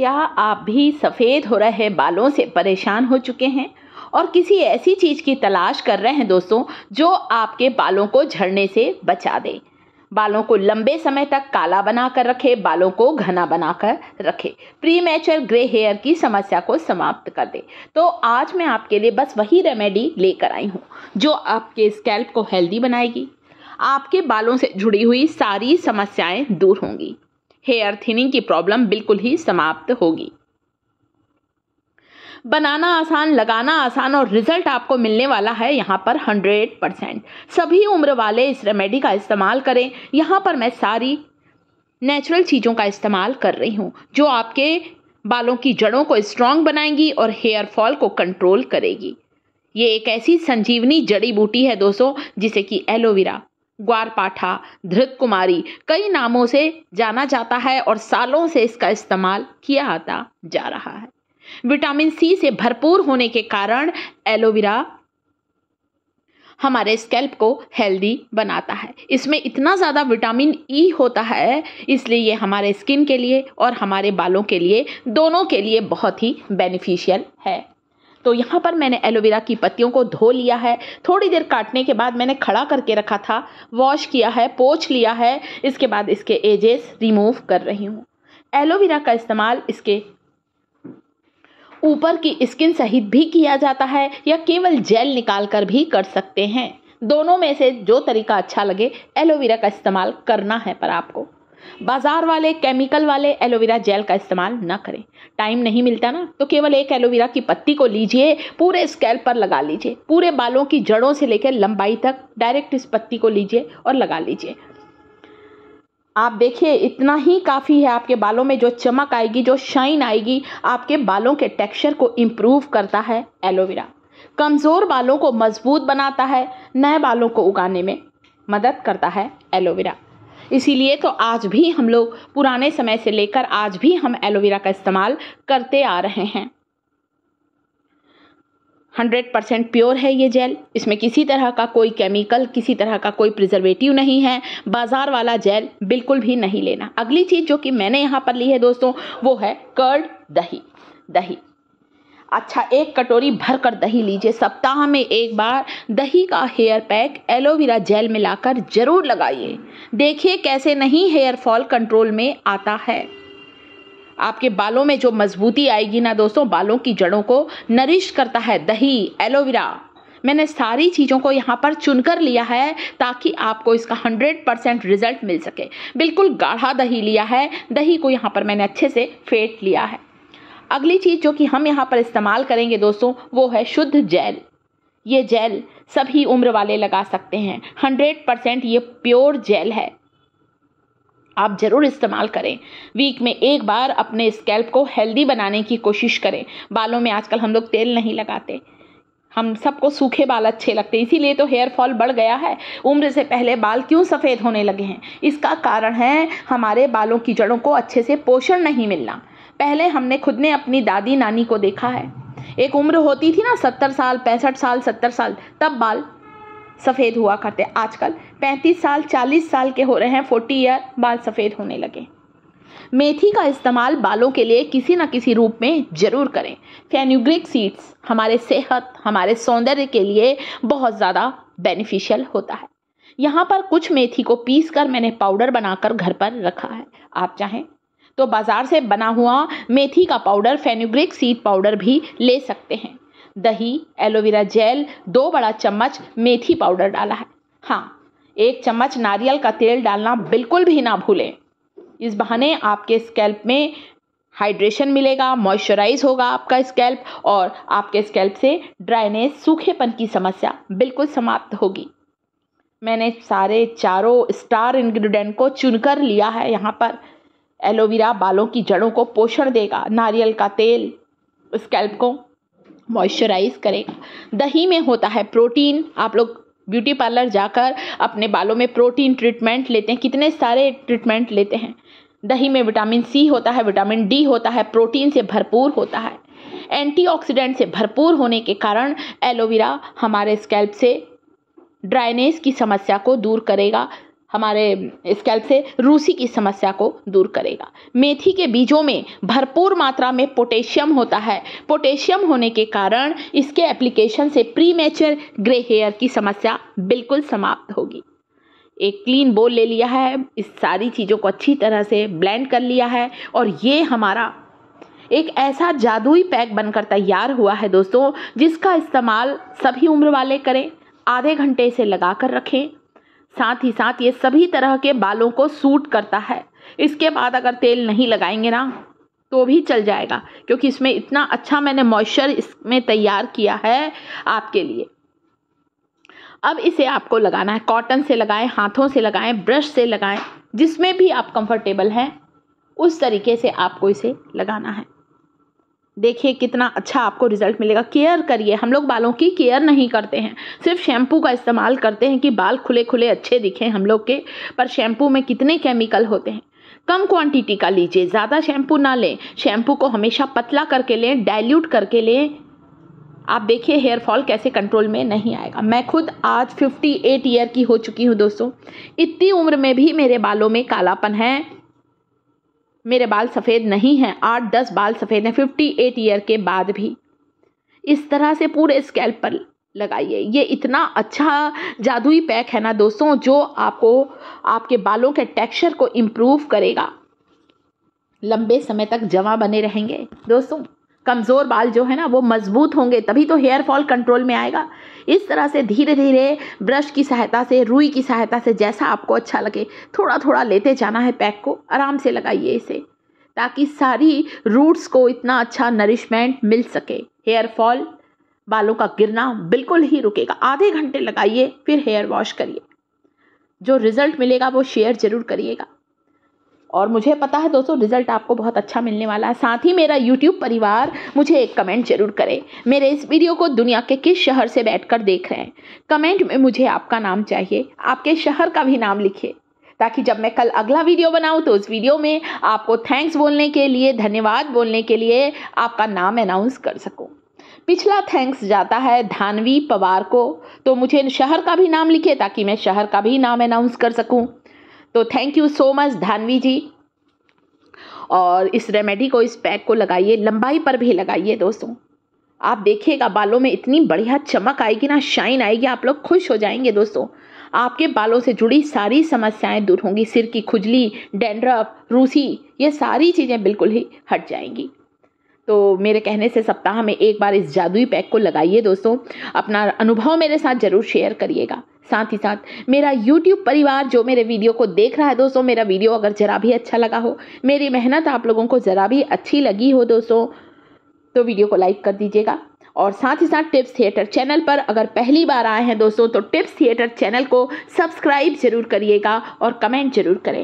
क्या आप भी सफ़ेद हो रहे बालों से परेशान हो चुके हैं और किसी ऐसी चीज़ की तलाश कर रहे हैं दोस्तों जो आपके बालों को झड़ने से बचा दे बालों को लंबे समय तक काला बनाकर रखे बालों को घना बनाकर रखे प्री मैचर ग्रे हेयर की समस्या को समाप्त कर दे तो आज मैं आपके लिए बस वही रेमेडी लेकर आई हूँ जो आपके स्कैल्प को हेल्दी बनाएगी आपके बालों से जुड़ी हुई सारी समस्याएं दूर होंगी हेयर थिनिंग की प्रॉब्लम बिल्कुल ही समाप्त होगी बनाना आसान लगाना आसान और रिजल्ट आपको मिलने वाला है यहाँ पर 100 परसेंट सभी उम्र वाले इस रेमेडी का इस्तेमाल करें यहाँ पर मैं सारी नेचुरल चीज़ों का इस्तेमाल कर रही हूँ जो आपके बालों की जड़ों को स्ट्रांग बनाएंगी और हेयर फॉल को कंट्रोल करेगी ये एक ऐसी संजीवनी जड़ी बूटी है दोस्तों जिसे कि एलोवेरा ग्वारपाठा धृत कुमारी कई नामों से जाना जाता है और सालों से इसका इस्तेमाल किया आता जा रहा है विटामिन सी से भरपूर होने के कारण एलोवेरा हमारे स्कैल्प को हेल्दी बनाता है इसमें इतना ज़्यादा विटामिन ई e होता है इसलिए ये हमारे स्किन के लिए और हमारे बालों के लिए दोनों के लिए बहुत ही बेनिफिशियल है तो यहाँ पर मैंने एलोवेरा की पत्तियों को धो लिया है थोड़ी देर काटने के बाद मैंने खड़ा करके रखा था वॉश किया है पोछ लिया है इसके बाद इसके एजेस रिमूव कर रही हूँ एलोवेरा का इस्तेमाल इसके ऊपर की स्किन सहित भी किया जाता है या केवल जेल निकाल कर भी कर सकते हैं दोनों में से जो तरीका अच्छा लगे एलोवेरा का इस्तेमाल करना है पर आपको बाजार वाले केमिकल वाले एलोवेरा जेल का इस्तेमाल ना करें टाइम नहीं मिलता ना तो केवल एक एलोवेरा की पत्ती को लीजिए पूरे स्केल पर लगा लीजिए पूरे बालों की जड़ों से लेकर लंबाई तक डायरेक्ट इस पत्ती को लीजिए और लगा लीजिए आप देखिए इतना ही काफ़ी है आपके बालों में जो चमक आएगी जो शाइन आएगी आपके बालों के टेक्सचर को इम्प्रूव करता है एलोवेरा कमज़ोर बालों को मजबूत बनाता है नए बालों को उगाने में मदद करता है एलोवेरा इसीलिए तो आज भी हम लोग पुराने समय से लेकर आज भी हम एलोवेरा का इस्तेमाल करते आ रहे हैं हंड्रेड परसेंट प्योर है ये जेल इसमें किसी तरह का कोई केमिकल किसी तरह का कोई प्रिजर्वेटिव नहीं है बाज़ार वाला जेल बिल्कुल भी नहीं लेना अगली चीज़ जो कि मैंने यहाँ पर ली है दोस्तों वो है कर्ड दही दही अच्छा एक कटोरी भर कर दही लीजिए सप्ताह में एक बार दही का हेयर पैक एलोवेरा जेल मिलाकर जरूर लगाइए देखिए कैसे नहीं हेयर फॉल कंट्रोल में आता है आपके बालों में जो मजबूती आएगी ना दोस्तों बालों की जड़ों को नरिश करता है दही एलोवेरा मैंने सारी चीज़ों को यहाँ पर चुनकर लिया है ताकि आपको इसका 100 परसेंट रिजल्ट मिल सके बिल्कुल गाढ़ा दही लिया है दही को यहाँ पर मैंने अच्छे से फेंट लिया है अगली चीज़ जो कि हम यहाँ पर इस्तेमाल करेंगे दोस्तों वो है शुद्ध जेल ये जेल सभी उम्र वाले लगा सकते हैं हंड्रेड परसेंट ये प्योर जेल है आप ज़रूर इस्तेमाल करें वीक में एक बार अपने स्कैल्प को हेल्दी बनाने की कोशिश करें बालों में आजकल हम लोग तेल नहीं लगाते हम सबको सूखे बाल अच्छे लगते हैं इसीलिए तो हेयर फॉल बढ़ गया है उम्र से पहले बाल क्यों सफ़ेद होने लगे हैं इसका कारण है हमारे बालों की जड़ों को अच्छे से पोषण नहीं मिलना पहले हमने खुद ने अपनी दादी नानी को देखा है एक उम्र होती थी ना सत्तर साल पैंसठ साल सत्तर साल तब बाल सफ़ेद हुआ करते आजकल पैंतीस साल चालीस साल के हो रहे हैं फोर्टी ईयर बाल सफ़ेद होने लगे मेथी का इस्तेमाल बालों के लिए किसी न किसी रूप में ज़रूर करें फैन्यूग्रिक सीड्स हमारे सेहत हमारे सौंदर्य के लिए बहुत ज़्यादा बेनिफिशियल होता है यहाँ पर कुछ मेथी को पीस कर मैंने पाउडर बनाकर घर पर रखा है आप चाहें तो बाज़ार से बना हुआ मेथी का पाउडर फेनुग्रिक सीड पाउडर भी ले सकते हैं दही एलोवेरा जेल दो बड़ा चम्मच मेथी पाउडर डाला है हाँ एक चम्मच नारियल का तेल डालना बिल्कुल भी ना भूलें इस बहाने आपके स्कैल्प में हाइड्रेशन मिलेगा मॉइस्चराइज होगा आपका स्कैल्प और आपके स्कैल्प से ड्राइनेस सूखेपन की समस्या बिल्कुल समाप्त होगी मैंने सारे चारों स्टार इंग्रेडिएंट को चुनकर लिया है यहाँ पर एलोवेरा बालों की जड़ों को पोषण देगा नारियल का तेल स्कैल्प को मॉइस्चराइज करेगा दही में होता है प्रोटीन आप लोग ब्यूटी पार्लर जाकर अपने बालों में प्रोटीन ट्रीटमेंट लेते हैं कितने सारे ट्रीटमेंट लेते हैं दही में विटामिन सी होता है विटामिन डी होता है प्रोटीन से भरपूर होता है एंटीऑक्सीडेंट से भरपूर होने के कारण एलोवेरा हमारे स्कैल्प से ड्राइनेस की समस्या को दूर करेगा हमारे स्कैल्प से रूसी की समस्या को दूर करेगा मेथी के बीजों में भरपूर मात्रा में पोटेशियम होता है पोटेशियम होने के कारण इसके एप्लीकेशन से प्री मेचर ग्रे हेयर की समस्या बिल्कुल समाप्त होगी एक क्लीन बोल ले लिया है इस सारी चीज़ों को अच्छी तरह से ब्लेंड कर लिया है और ये हमारा एक ऐसा जादुई पैक बनकर तैयार हुआ है दोस्तों जिसका इस्तेमाल सभी उम्र वाले करें आधे घंटे से लगा कर रखें साथ ही साथ ये सभी तरह के बालों को सूट करता है इसके बाद अगर तेल नहीं लगाएंगे ना तो भी चल जाएगा क्योंकि इसमें इतना अच्छा मैंने मॉइस्चर इसमें तैयार किया है आपके लिए अब इसे आपको लगाना है कॉटन से लगाएं हाथों से लगाएं ब्रश से लगाएं जिसमें भी आप कंफर्टेबल हैं उस तरीके से आपको इसे लगाना है देखिए कितना अच्छा आपको रिजल्ट मिलेगा केयर करिए हम लोग बालों की केयर नहीं करते हैं सिर्फ शैम्पू का इस्तेमाल करते हैं कि बाल खुले खुले अच्छे दिखें हम लोग के पर शैम्पू में कितने केमिकल होते हैं कम क्वांटिटी का लीजिए ज़्यादा शैम्पू ना लें शैम्पू को हमेशा पतला करके लें डाइल्यूट करके लें आप देखिए हेयर फॉल कैसे कंट्रोल में नहीं आएगा मैं खुद आज 58 ईयर की हो चुकी हूँ दोस्तों इतनी उम्र में भी मेरे बालों में कालापन है मेरे बाल सफ़ेद नहीं हैं आठ दस बाल सफ़ेद हैं फिफ्टी एट ईयर के बाद भी इस तरह से पूरे स्कैल्प पर लगाइए ये इतना अच्छा जादुई पैक है ना दोस्तों जो आपको आपके बालों के टेक्सचर को इम्प्रूव करेगा लंबे समय तक जमा बने रहेंगे दोस्तों कमज़ोर बाल जो है ना वो मजबूत होंगे तभी तो हेयर फॉल कंट्रोल में आएगा इस तरह से धीरे धीरे ब्रश की सहायता से रुई की सहायता से जैसा आपको अच्छा लगे थोड़ा थोड़ा लेते जाना है पैक को आराम से लगाइए इसे ताकि सारी रूट्स को इतना अच्छा नरिशमेंट मिल सके हेयर फॉल बालों का गिरना बिल्कुल ही रुकेगा आधे घंटे लगाइए फिर हेयर वॉश करिए जो रिजल्ट मिलेगा वो शेयर ज़रूर करिएगा और मुझे पता है दोस्तों रिजल्ट आपको बहुत अच्छा मिलने वाला है साथ ही मेरा यूट्यूब परिवार मुझे एक कमेंट जरूर करे मेरे इस वीडियो को दुनिया के किस शहर से बैठकर देख रहे हैं कमेंट में मुझे आपका नाम चाहिए आपके शहर का भी नाम लिखिए ताकि जब मैं कल अगला वीडियो बनाऊं तो उस वीडियो में आपको थैंक्स बोलने के लिए धन्यवाद बोलने के लिए आपका नाम अनाउंस कर सकूं पिछला थैंक्स जाता है धानवी पवार को तो मुझे शहर का भी नाम लिखे ताकि मैं शहर का भी नाम अनाउंस कर सकूं तो thank you so much Dhanvi ji और इस रेमेडी को इस पैक को लगाइए लंबाई पर भी लगाइए दोस्तों आप देखिएगा बालों में इतनी बढ़िया चमक आएगी ना शाइन आएगी आप लोग खुश हो जाएंगे दोस्तों आपके बालों से जुड़ी सारी समस्याएं दूर होंगी सिर की खुजली डेंड्रफ रूसी ये सारी चीज़ें बिल्कुल ही हट जाएंगी तो मेरे कहने से सप्ताह में एक बार इस जादुई पैक को लगाइए दोस्तों अपना अनुभव मेरे साथ ज़रूर शेयर करिएगा साथ ही साथ मेरा यूट्यूब परिवार जो मेरे वीडियो को देख रहा है दोस्तों मेरा वीडियो अगर ज़रा भी अच्छा लगा हो मेरी मेहनत आप लोगों को ज़रा भी अच्छी लगी हो दोस्तों तो वीडियो को लाइक कर दीजिएगा और साथ ही साथ टिप्स थिएटर चैनल पर अगर पहली बार आए हैं दोस्तों तो टिप्स थिएटर चैनल को सब्सक्राइब जरूर करिएगा और कमेंट जरूर करें